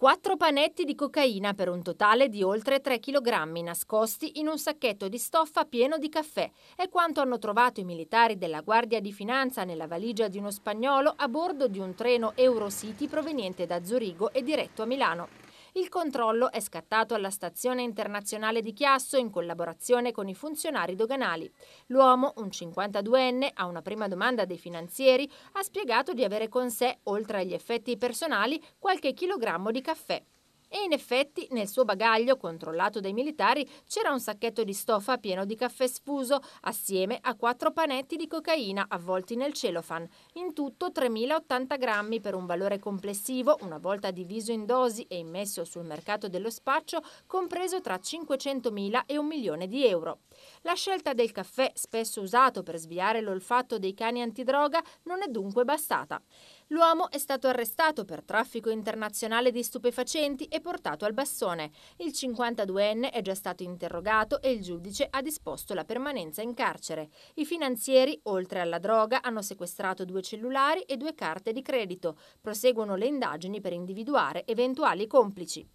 Quattro panetti di cocaina per un totale di oltre 3 kg nascosti in un sacchetto di stoffa pieno di caffè è quanto hanno trovato i militari della Guardia di Finanza nella valigia di uno spagnolo a bordo di un treno Eurocity proveniente da Zurigo e diretto a Milano. Il controllo è scattato alla stazione internazionale di Chiasso in collaborazione con i funzionari doganali. L'uomo, un 52enne, a una prima domanda dei finanzieri, ha spiegato di avere con sé, oltre agli effetti personali, qualche chilogrammo di caffè. E in effetti nel suo bagaglio, controllato dai militari, c'era un sacchetto di stoffa pieno di caffè sfuso, assieme a quattro panetti di cocaina avvolti nel celofan. In tutto 3.080 grammi per un valore complessivo, una volta diviso in dosi e immesso sul mercato dello spaccio, compreso tra 500.000 e un milione di euro. La scelta del caffè, spesso usato per sviare l'olfatto dei cani antidroga, non è dunque bastata. L'uomo è stato arrestato per traffico internazionale di stupefacenti e portato al bastone. Il 52enne è già stato interrogato e il giudice ha disposto la permanenza in carcere. I finanzieri, oltre alla droga, hanno sequestrato due cellulari e due carte di credito. Proseguono le indagini per individuare eventuali complici.